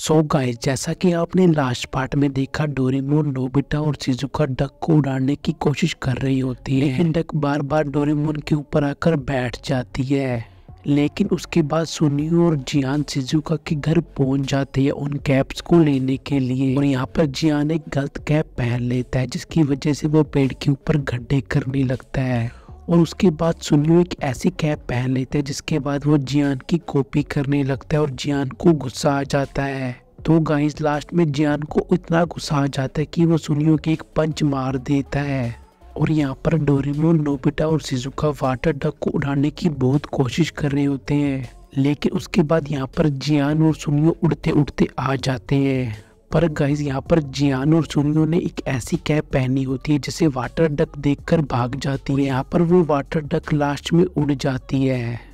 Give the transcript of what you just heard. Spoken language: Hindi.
सो so गाइस जैसा कि आपने लास्ट पार्ट में देखा डोरेमोन नोबिटा और शिजुका डक को उड़ाने की कोशिश कर रही होती है लेकिन डक बार बार डोरेमोन के ऊपर आकर बैठ जाती है लेकिन उसके बाद सुनियो और जियान सिजुका के घर पहुंच जाते हैं उन कैप्स को लेने के लिए और यहाँ पर जियान एक गलत कैप पहन लेता है जिसकी वजह से वो पेड़ के ऊपर गड्ढे करने लगता है और उसके बाद सुनियो एक ऐसी कैप पहन लेते है जिसके बाद वो जियान की कॉपी करने लगता है और जियान को गुस्सा आ जाता है तो गाइस लास्ट में जियान को इतना गुस्सा आ जाता है कि वो सुनियो की एक पंच मार देता है और यहाँ पर डोरेमोन नोबिटा और सिजुका वाटर डक को उड़ाने की बहुत कोशिश कर रहे होते हैं लेकिन उसके बाद यहाँ पर जियान और सुनियो उड़ते उड़ते आ जाते हैं पर गाइज यहाँ पर जियान और सुनियो ने एक ऐसी कैप पहनी होती है जिसे वाटर डक देखकर भाग जाती है यहाँ पर वो वाटर डक लास्ट में उड़ जाती है